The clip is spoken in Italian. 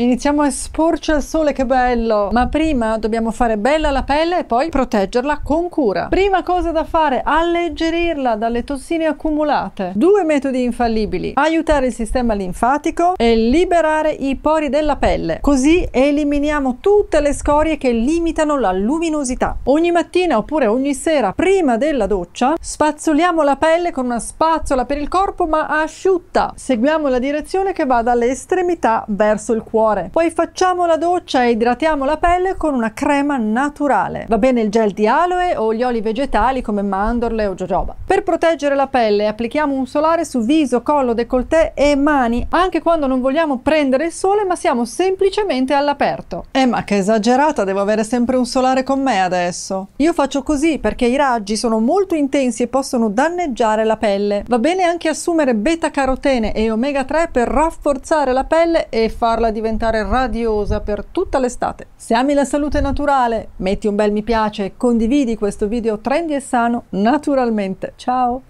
Iniziamo a esporci al sole, che bello! Ma prima dobbiamo fare bella la pelle e poi proteggerla con cura. Prima cosa da fare, alleggerirla dalle tossine accumulate. Due metodi infallibili, aiutare il sistema linfatico e liberare i pori della pelle. Così eliminiamo tutte le scorie che limitano la luminosità. Ogni mattina oppure ogni sera, prima della doccia, spazzoliamo la pelle con una spazzola per il corpo ma asciutta. Seguiamo la direzione che va dalle estremità verso il cuore cuore. Poi facciamo la doccia e idratiamo la pelle con una crema naturale. Va bene il gel di aloe o gli oli vegetali come mandorle o jojoba. Per proteggere la pelle applichiamo un solare su viso, collo, décolleté e mani, anche quando non vogliamo prendere il sole ma siamo semplicemente all'aperto. Eh ma che esagerata, devo avere sempre un solare con me adesso. Io faccio così perché i raggi sono molto intensi e possono danneggiare la pelle. Va bene anche assumere beta carotene e omega 3 per rafforzare la pelle e farla diventare diventare radiosa per tutta l'estate. Se ami la salute naturale, metti un bel mi piace, e condividi questo video trendy e sano naturalmente. Ciao!